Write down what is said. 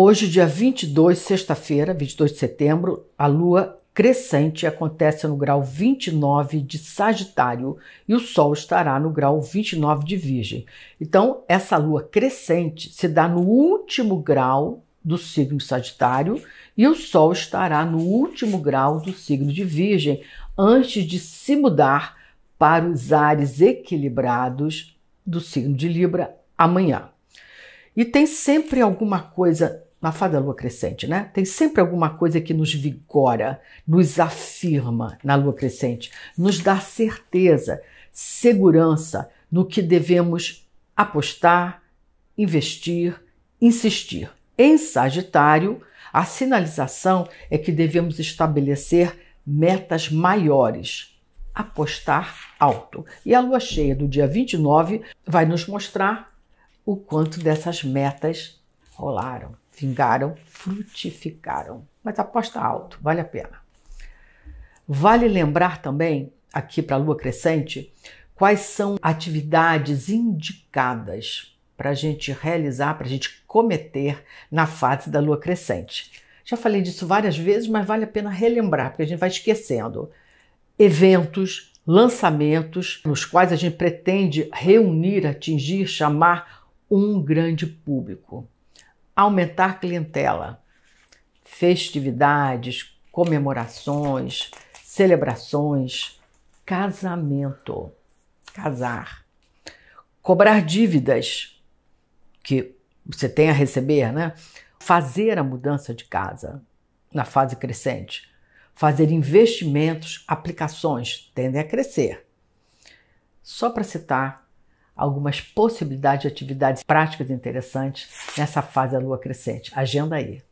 Hoje, dia 22, sexta-feira, 22 de setembro, a lua crescente acontece no grau 29 de Sagitário e o sol estará no grau 29 de Virgem. Então, essa lua crescente se dá no último grau do signo Sagitário e o sol estará no último grau do signo de Virgem antes de se mudar para os ares equilibrados do signo de Libra amanhã. E tem sempre alguma coisa na fada lua crescente, né? Tem sempre alguma coisa que nos vigora, nos afirma na lua crescente, nos dá certeza, segurança no que devemos apostar, investir, insistir. Em Sagitário, a sinalização é que devemos estabelecer metas maiores, apostar alto. E a lua cheia do dia 29 vai nos mostrar o quanto dessas metas rolaram vingaram, frutificaram. Mas aposta alto, vale a pena. Vale lembrar também, aqui para a lua crescente, quais são atividades indicadas para a gente realizar, para a gente cometer na fase da lua crescente. Já falei disso várias vezes, mas vale a pena relembrar, porque a gente vai esquecendo. Eventos, lançamentos, nos quais a gente pretende reunir, atingir, chamar um grande público aumentar clientela, festividades, comemorações, celebrações, casamento, casar, cobrar dívidas que você tem a receber, né? Fazer a mudança de casa na fase crescente, fazer investimentos, aplicações tendem a crescer. Só para citar algumas possibilidades de atividades práticas interessantes nessa fase da lua crescente. Agenda aí.